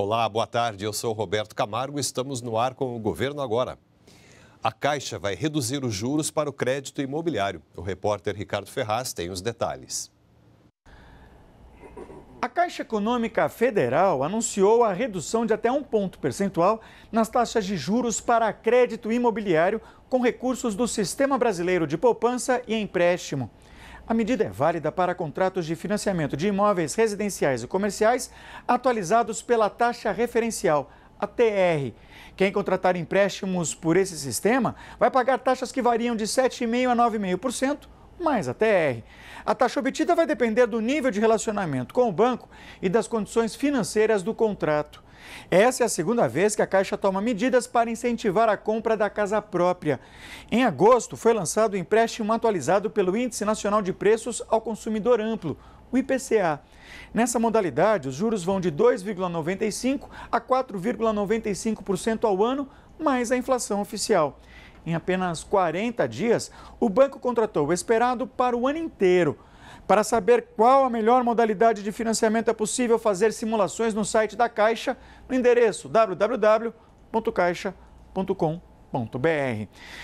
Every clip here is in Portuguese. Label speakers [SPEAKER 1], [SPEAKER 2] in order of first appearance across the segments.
[SPEAKER 1] Olá, boa tarde. Eu sou Roberto Camargo e estamos no ar com o Governo Agora. A Caixa vai reduzir os juros para o crédito imobiliário. O repórter Ricardo Ferraz tem os detalhes.
[SPEAKER 2] A Caixa Econômica Federal anunciou a redução de até um ponto percentual nas taxas de juros para crédito imobiliário com recursos do Sistema Brasileiro de Poupança e Empréstimo. A medida é válida para contratos de financiamento de imóveis residenciais e comerciais atualizados pela taxa referencial, a TR. Quem contratar empréstimos por esse sistema vai pagar taxas que variam de 7,5% a 9,5% mais a TR. A taxa obtida vai depender do nível de relacionamento com o banco e das condições financeiras do contrato. Essa é a segunda vez que a Caixa toma medidas para incentivar a compra da casa própria. Em agosto, foi lançado o empréstimo atualizado pelo Índice Nacional de Preços ao Consumidor Amplo, o IPCA. Nessa modalidade, os juros vão de 2,95% a 4,95% ao ano, mais a inflação oficial em apenas 40 dias, o banco contratou o esperado para o ano inteiro. Para saber qual a melhor modalidade de financiamento é possível fazer simulações no site da Caixa, no endereço www.caixa.com.br.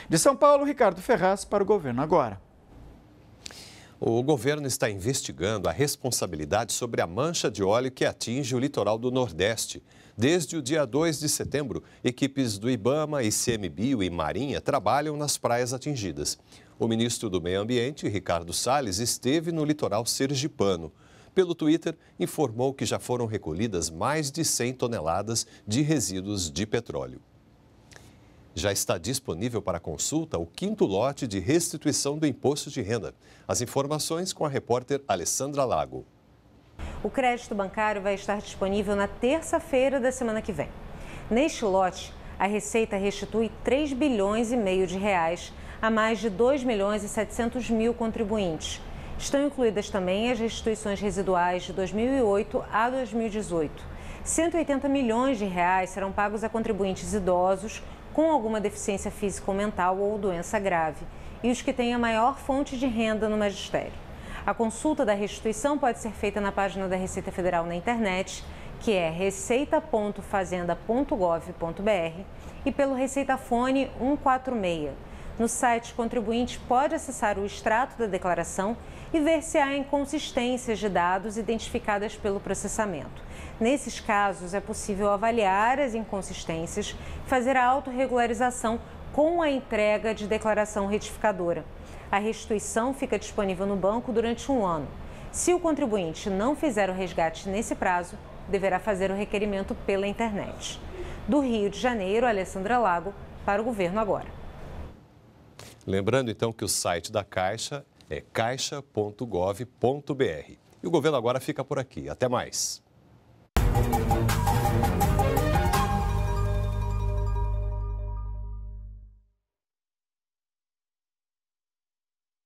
[SPEAKER 2] De São Paulo, Ricardo Ferraz para o Governo Agora.
[SPEAKER 1] O governo está investigando a responsabilidade sobre a mancha de óleo que atinge o litoral do Nordeste. Desde o dia 2 de setembro, equipes do IBAMA, ICMBio e Marinha trabalham nas praias atingidas. O ministro do Meio Ambiente, Ricardo Salles, esteve no litoral sergipano. Pelo Twitter, informou que já foram recolhidas mais de 100 toneladas de resíduos de petróleo. Já está disponível para consulta o quinto lote de restituição do imposto de renda. As informações com a repórter Alessandra Lago.
[SPEAKER 3] O crédito bancário vai estar disponível na terça-feira da semana que vem. Neste lote, a Receita restitui 3 bilhões e meio de reais a mais de 2 milhões e 700 mil contribuintes. Estão incluídas também as restituições residuais de 2008 a 2018. 180 milhões de reais serão pagos a contribuintes idosos com alguma deficiência física ou mental ou doença grave, e os que têm a maior fonte de renda no magistério. A consulta da restituição pode ser feita na página da Receita Federal na internet, que é receita.fazenda.gov.br, e pelo Receita Fone 146 no site, o contribuinte pode acessar o extrato da declaração e ver se há inconsistências de dados identificadas pelo processamento. Nesses casos, é possível avaliar as inconsistências e fazer a autorregularização com a entrega de declaração retificadora. A restituição fica disponível no banco durante um ano. Se o contribuinte não fizer o resgate nesse prazo, deverá fazer o requerimento pela internet. Do Rio de Janeiro, Alessandra Lago, para o Governo Agora.
[SPEAKER 1] Lembrando então que o site da Caixa é caixa.gov.br. E o governo agora fica por aqui. Até mais.